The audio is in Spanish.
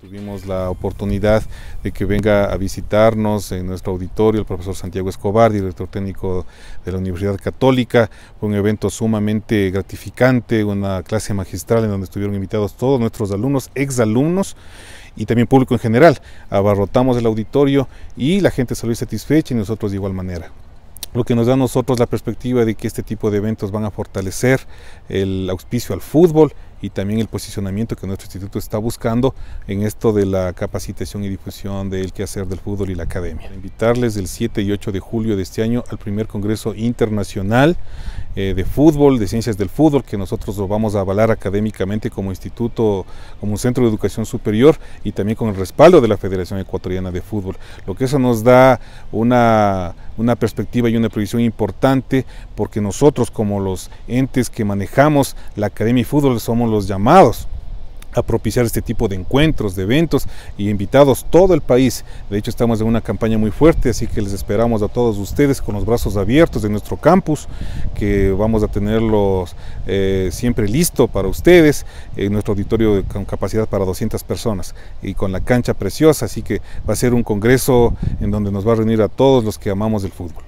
Tuvimos la oportunidad de que venga a visitarnos en nuestro auditorio el profesor Santiago Escobar, director técnico de la Universidad Católica. Fue un evento sumamente gratificante, una clase magistral en donde estuvieron invitados todos nuestros alumnos, exalumnos y también público en general. Abarrotamos el auditorio y la gente salió satisfecha y nosotros de igual manera lo que nos da a nosotros la perspectiva de que este tipo de eventos van a fortalecer el auspicio al fútbol y también el posicionamiento que nuestro instituto está buscando en esto de la capacitación y difusión del quehacer del fútbol y la academia. Invitarles el 7 y 8 de julio de este año al primer Congreso Internacional eh, de Fútbol, de Ciencias del Fútbol, que nosotros lo vamos a avalar académicamente como instituto, como un centro de educación superior y también con el respaldo de la Federación Ecuatoriana de Fútbol. Lo que eso nos da una una perspectiva y una previsión importante porque nosotros como los entes que manejamos la Academia de Fútbol somos los llamados a propiciar este tipo de encuentros, de eventos y invitados todo el país. De hecho, estamos en una campaña muy fuerte, así que les esperamos a todos ustedes con los brazos abiertos de nuestro campus, que vamos a tenerlos eh, siempre listo para ustedes, en nuestro auditorio con capacidad para 200 personas y con la cancha preciosa, así que va a ser un congreso en donde nos va a reunir a todos los que amamos el fútbol.